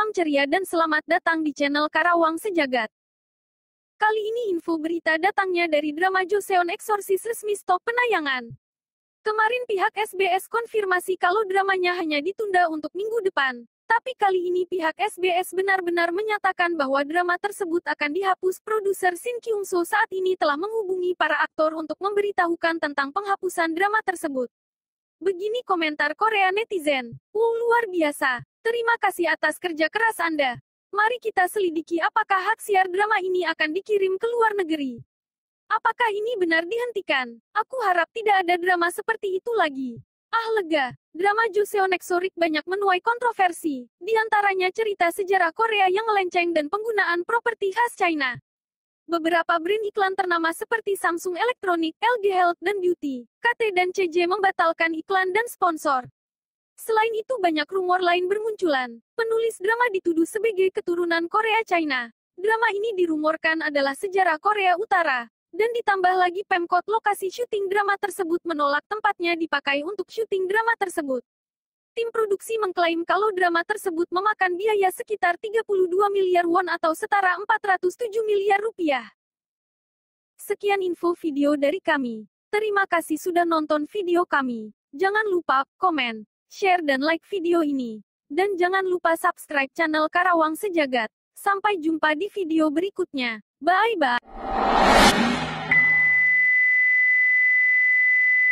Salam ceria dan selamat datang di channel Karawang Sejagat. Kali ini info berita datangnya dari drama Joseon Exorcist resmi stop penayangan. Kemarin pihak SBS konfirmasi kalau dramanya hanya ditunda untuk minggu depan. Tapi kali ini pihak SBS benar-benar menyatakan bahwa drama tersebut akan dihapus. Produser Shin Kyung Soo saat ini telah menghubungi para aktor untuk memberitahukan tentang penghapusan drama tersebut. Begini komentar Korea netizen. Wow luar biasa, Terima kasih atas kerja keras Anda. Mari kita selidiki apakah hak siar drama ini akan dikirim ke luar negeri. Apakah ini benar dihentikan? Aku harap tidak ada drama seperti itu lagi. Ah lega, drama Joseon Exorik banyak menuai kontroversi, di antaranya cerita sejarah Korea yang melenceng dan penggunaan properti khas China. Beberapa brand iklan ternama seperti Samsung Electronic, LG Health, dan Beauty, KT dan CJ membatalkan iklan dan sponsor. Selain itu banyak rumor lain bermunculan. Penulis drama dituduh sebagai keturunan Korea China. Drama ini dirumorkan adalah sejarah Korea Utara. Dan ditambah lagi Pemkot lokasi syuting drama tersebut menolak tempatnya dipakai untuk syuting drama tersebut. Tim produksi mengklaim kalau drama tersebut memakan biaya sekitar 32 miliar won atau setara 407 miliar rupiah. Sekian info video dari kami. Terima kasih sudah nonton video kami. Jangan lupa komen, share dan like video ini. Dan jangan lupa subscribe channel Karawang Sejagat. Sampai jumpa di video berikutnya. Bye-bye.